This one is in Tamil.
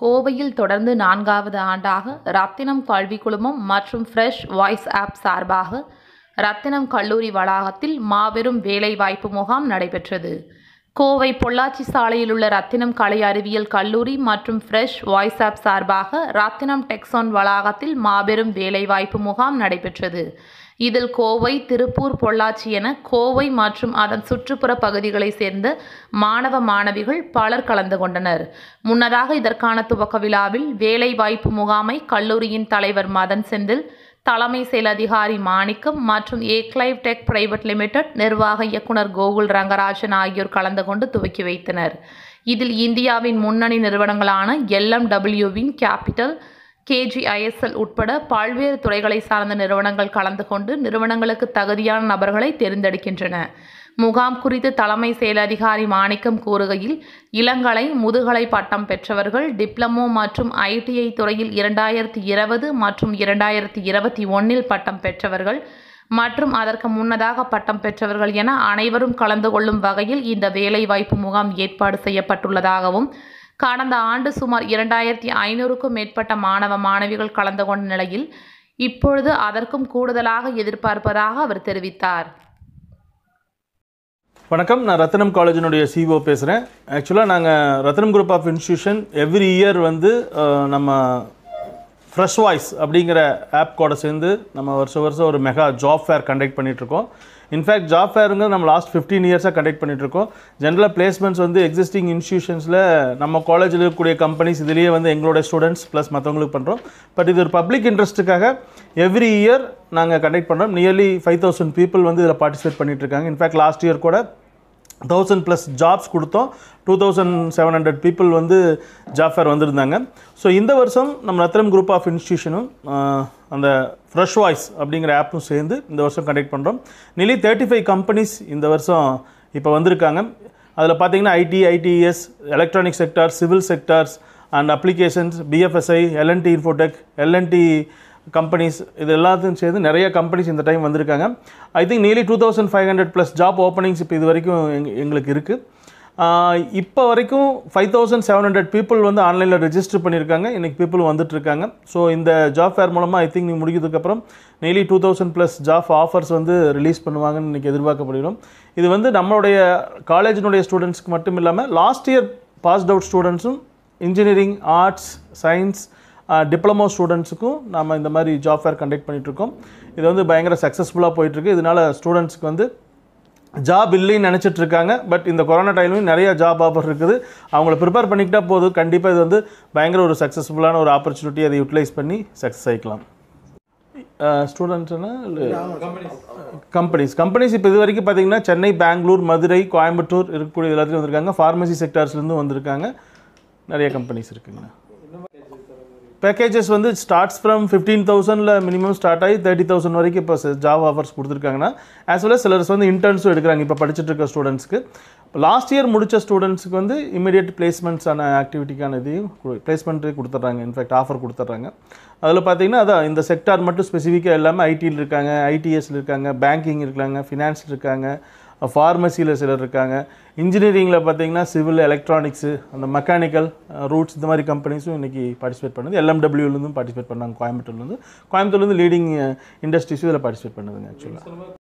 கோவையில் தொடர்ந்து நான்காவது ஆண்டாக ரத்தினம் கல்வி குழுமம் மற்றும் ஃப்ரெஷ் வாய்ஸ் ஆப் சார்பாக ரத்தினம் கல்லூரி வளாகத்தில் மாபெரும் வேலைவாய்ப்பு முகாம் நடைபெற்றது கோவை பொள்ளாச்சி சாலையில் உள்ள ரத்தினம் கலை அறிவியல் கல்லூரி மற்றும் ஃப்ரெஷ் வாய்ஸ் ஆப் சார்பாக ரத்தினம் டெக்ஸான் வளாகத்தில் மாபெரும் வேலைவாய்ப்பு முகாம் நடைபெற்றது இதில் கோவை திருப்பூர் பொள்ளாச்சி என கோவை மற்றும் அதன் சுற்றுப்புற பகுதிகளைச் சேர்ந்த மாணவ மாணவிகள் பலர் கலந்து கொண்டனர் முன்னதாக இதற்கான துவக்க விழாவில் வேலைவாய்ப்பு முகாமை கல்லூரியின் தலைவர் மதன் செந்தில் தலைமை செயல் அதிகாரி மாணிக்கம் மற்றும் ஏக்லைவ் டெக் பிரைவேட் லிமிடெட் நிர்வாக இயக்குனர் கோகுல் ரங்கராஜன் ஆகியோர் கலந்து கொண்டு துவக்கி வைத்தனர் இதில் இந்தியாவின் முன்னணி நிறுவனங்களான எல்எம்டபிள்யூவின் கேபிட்டல் கேஜிஐஎஸ்எல் உட்பட பல்வேறு துறைகளை சார்ந்த நிறுவனங்கள் கலந்து கொண்டு நிறுவனங்களுக்கு தகுதியான நபர்களை தேர்ந்தெடுக்கின்றன முகாம் குறித்து தலைமை செயல் அதிகாரி மாணிக்கம் கூறுகையில் இளங்கலை முதுகலை பட்டம் பெற்றவர்கள் டிப்ளமோ மற்றும் ஐடிஐ துறையில் இரண்டாயிரத்தி இருபது மற்றும் இரண்டாயிரத்தி இருபத்தி ஒன்றில் பட்டம் பெற்றவர்கள் மற்றும் அதற்கு முன்னதாக பட்டம் பெற்றவர்கள் என அனைவரும் கலந்து கொள்ளும் வகையில் இந்த வேலைவாய்ப்பு முகாம் ஏற்பாடு செய்யப்பட்டுள்ளதாகவும் கடந்த ஆண்டு சுமார் இரண்டாயிரத்தி ஐநூறுக்கும் மேற்பட்ட மாணவ மாணவிகள் கலந்து கொண்ட நிலையில் இப்பொழுது அதற்கும் கூடுதலாக எதிர்பார்ப்பதாக அவர் தெரிவித்தார் வணக்கம் நான் ரத்னம் காலேஜினுடைய சிஓ e பேசுகிறேன் ஆக்சுவலாக நாங்கள் Ratnam group of institution every year வந்து நம்ம ஃப்ரெஷ் வாய்ஸ் அப்படிங்கிற ஆப் கூட சேர்ந்து நம்ம வருஷம் வருஷம் ஒரு மெகா ஜாப் ஃபேர் கண்டக்ட் பண்ணிகிட்ருக்கோம் இன்ஃபேக்ட் ஜாப் ஃபேருங்கிறது நம்ம லாஸ்ட் ஃபிஃப்டீன் இயர்ஸாக கண்டக்ட் பண்ணிகிட்ருக்கோம் ஜென்ரலாக பிளேஸ்மெண்ட்ஸ் வந்து எக்ஸிஸ்டிங் இன்ஸ்டியூஷன்ஸில் நம்ம காலேஜில் இருக்கக்கூடிய கம்பெனிஸ் இதுலேயே வந்து எங்களோட ஸ்டூடெண்ட்ஸ் ப்ளஸ் மற்றவங்களுக்கு பண்ணுறோம் பட் இது ஒரு பப்ளிக் இன்ட்ரெஸ்ட்டுக்காக எவ்ரி இயர் நாங்கள் கண்டக்ட் பண்ணுறோம் நியர்லி ஃபைவ் தௌசண்ட் பீப்புள் வந்து இதில் பார்ட்டிசிபேட் பண்ணிகிட்ருக்காங்க இன்ஃபேக்ட் லாஸ்ட் இயர் கூட தௌசண்ட் ப்ளஸ் ஜாப்ஸ் கொடுத்தோம் two thousand seven hundred people வந்து ஜாப் ஃபேர் வந்திருந்தாங்க ஸோ இந்த வருஷம் நம்ம ரத்னம் குரூப் ஆஃப் இன்ஸ்டியூஷனும் அந்த ஃப்ரெஷ் வாய்ஸ் அப்படிங்கிற ஆப்பும் சேர்ந்து இந்த வருஷம் கண்டக்ட் பண்ணுறோம் நிலி தேர்ட்டி ஃபைவ் கம்பெனிஸ் இந்த வருஷம் இப்போ வந்திருக்காங்க அதில் பார்த்தீங்கன்னா IT ITES electronic sector civil sectors and applications BFSI L and T Infotech L and T companies இது எல்லாத்தையும் சேர்ந்து நிறைய கம்பெனிஸ் இந்த டைம் வந்திருக்காங்க I think nearly two thousand five hundred plus job openings இப்போ இது வரைக்கும் எங்களுக்கு இருக்குது இப்போ வரைக்கும் five thousand seven hundred people வந்து ஆன்லைனில் ரெஜிஸ்டர் பண்ணியிருக்காங்க இன்றைக்கி பீப்புள் வந்துட்டுருக்காங்க ஸோ இந்த ஜாப் ஃபேர் மூலமாக ஐ திங்க் நீ முடிக்கிறதுக்கப்புறம் nearly two thousand plus job offers வந்து ரிலீஸ் பண்ணுவாங்கன்னு இன்றைக்கி எதிர்பார்க்கப்படுகிறோம் இது வந்து நம்மளுடைய காலேஜினுடைய ஸ்டூடெண்ட்ஸ்க்கு மட்டும் இல்லாமல் லாஸ்ட் இயர் பாஸ்ட் அவுட் ஸ்டூடெண்ட்ஸும் இன்ஜினியரிங் ஆர்ட்ஸ் சயின்ஸ் டிப்ளமோ ஸ்டூடெண்ட்ஸுக்கும் நம்ம இந்த மாதிரி ஜாப் ஃபேர் கண்டக்ட் பண்ணிகிட்ருக்கோம் இது வந்து பயங்கர சக்ஸஸ்ஃபுல்லாக போயிட்டுருக்கு இதனால் ஸ்டூடெண்ட்ஸ்க்கு வந்து ஜாப் இல்லைன்னு நினச்சிட்டு இருக்காங்க பட் இந்த கொரோனா டைம்லையும் நிறையா ஜாப் ஆஃபர் இருக்குது அவங்கள ப்ரிப்பேர் பண்ணிக்கிட்டால் போதும் கண்டிப்பாக இது வந்து பயங்கர ஒரு சக்ஸஸ்ஃபுல்லான ஒரு ஆப்பர்ச்சுனிட்டி அதை யூட்டிலைஸ் பண்ணி சக்ஸஸ் ஆகிக்கலாம் ஸ்டூடெண்ட்ஸ்னா கம்பெனிஸ் கம்பெனிஸ் இப்போ இது வரைக்கும் பார்த்திங்கன்னா சென்னை பெங்களூர் மதுரை கோயம்புத்தூர் இருக்கக்கூடிய எல்லாத்துலேயும் வந்திருக்காங்க ஃபார்மசி செக்டார்ஸ்லேருந்து வந்திருக்காங்க நிறைய கம்பெனிஸ் இருக்குங்கண்ணா பேக்கேஜஸ் வந்து ஸ்டார்ட்ஸ் ஃப்ரம் ஃபிஃப்டீன் தௌசண்டில் மினிமம் ஸ்டார்ட் ஆகி தேர்ட்டி தௌசண்ட் வரைக்கும் இப்போ ஜாப் ஆஃபர்ஸ் கொடுத்துருக்காங்கன்னா ஆஸ் வெல் சிலர்ஸ் வந்து இன்டர்ன்ஸும் எடுக்கிறாங்க இப்போ படிச்சுட்டு இருக்க ஸ்டூடெண்ட்ஸ்க்கு லாஸ்ட் இயர் முடித்த ஸ்டூடெண்ட்ஸுக்கு வந்து இமீடியட் பிளேஸ்மெண்ட்ஸான ஆக்டிவிட்டிக்கான இதையும் பிளேஸ்மெண்ட்டு கொடுத்துட்றாங்க இன்ஃபேக்ட் ஆஃபர் கொடுத்துட்றாங்க அதில் பார்த்தீங்கன்னா அதான் இந்த செக்டார் மட்டும் ஸ்பெசிஃபிக்காக எல்லாமே ஐடியில் இருக்காங்க ஐடிஎஸ்ல இருக்காங்க பேங்கிங் இருக்காங்க ஃபினான்ஸில் இருக்காங்க ஃபார்மசியில் சிலர் இருக்காங்க இன்ஜினியரிங்கில் பார்த்தீங்கன்னா சிவில் எலக்ட்ரானிக்ஸு அந்த மெக்கானிக்கல் ரூட்ஸ் uh, இந்த மாதிரி கம்பெனிஸும் இன்றைக்கி பார்ட்டிசிபேட் பண்ணுது எல்எம்டபிள்யூலேருந்தும் பார்ட்டிசிபேட் பண்ணாங்க கோயம்புத்தூர்லேருந்து கோயம்புத்தூர்லேருந்து லீடிங் இண்டஸ்ட்ரீஸும் uh, இதில் பார்ட்டிசிபேட் பண்ணுதுங்க ஆக்சுவலாக